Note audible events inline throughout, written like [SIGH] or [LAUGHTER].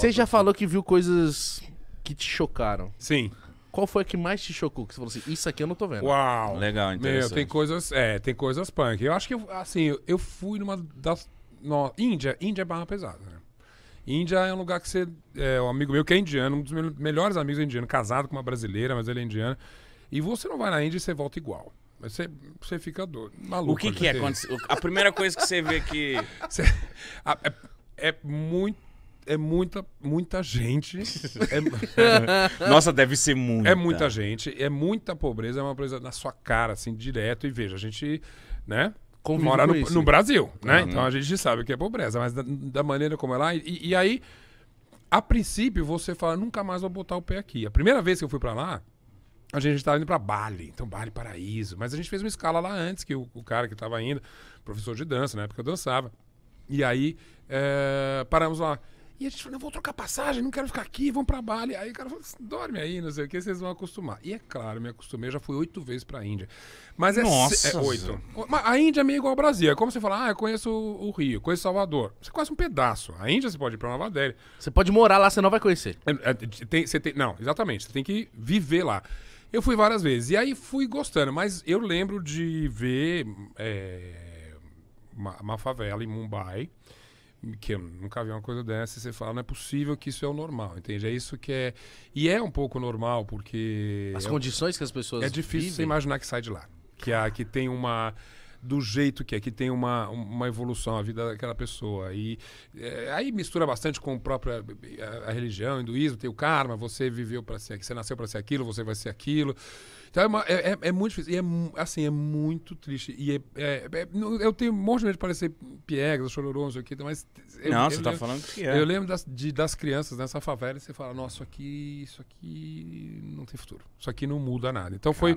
Você já falou que viu coisas que te chocaram. Sim. Qual foi a que mais te chocou? Que você falou assim, isso aqui eu não tô vendo. Uau! Legal, interessante. Meu, tem coisas, é, tem coisas punk. Eu acho que, eu, assim, eu, eu, fui numa das... No, Índia, Índia é barra pesada, né? Índia é um lugar que você... É, um amigo meu que é indiano, um dos meus melhores amigos é indiano, casado com uma brasileira, mas ele é indiano. E você não vai na Índia e você volta igual. Você, você fica doido, maluco. O que, que é? Né? Quando, a primeira coisa que você vê que... [LAUGHS] a, é, é muito é muita, muita gente. É, [LAUGHS] Nossa, deve ser muito É muita gente, é muita pobreza, é uma pobreza na sua cara, assim, direto. E veja, a gente, né? mora no, no, Brasil, né? Uhum. Então a gente sabe o que é pobreza, mas da, da maneira como é lá. E, e, aí, a princípio, você fala, nunca mais vou botar o pé aqui. A primeira vez que eu fui para lá, a gente estava indo para Bali, então Bali Paraíso. Mas a gente fez uma escala lá antes, que o, o cara que estava indo, professor de dança, na né? época eu dançava. E aí, é, paramos lá. E a gente falou, não, vou trocar passagem, não quero ficar aqui, vamos pra Bali. Aí o cara falou, dorme aí, não sei o que, vocês vão acostumar. E é claro, me acostumei, eu já fui oito vezes pra Índia. Mas é, Nossa, é oito. Mas a Índia é meio igual ao Brasil. É como você falar, ah, eu conheço o Rio, conheço Salvador. Você conhece um pedaço. A Índia você pode ir pra Nova Delhi. Você pode morar lá, você não vai conhecer. É, é, tem, você tem, não, exatamente, você tem que viver lá. Eu fui várias vezes. E aí fui gostando, mas eu lembro de ver é, uma, uma favela em Mumbai que eu nunca vi uma coisa dessa, e você fala, não é possível que isso é o normal, entende? É isso que é. E é um pouco normal, porque. As é condições que as pessoas. É difícil vivem. você imaginar que sai de lá. Que, há que tem uma do jeito que é, que tem uma, uma evolução, a vida daquela pessoa. E é, aí mistura bastante com própria, a, a religião, o hinduísmo, tem o karma, você viveu para ser você nasceu para ser aquilo, você vai ser aquilo. Então é, uma, é, é, é muito difícil. E é, assim, é muito triste. E é, é, é eu tenho um monte de medo de parecer piegas, chororô, aqui, o que, mas. Eu, não, eu você está falando que é. Eu lembro das, de, das crianças nessa favela e você fala: nossa, isso aqui, isso aqui não tem futuro. Isso aqui não muda nada. Então foi,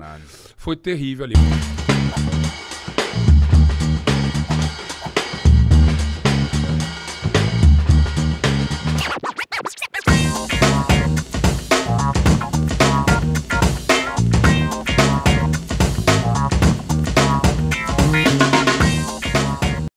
foi terrível ali.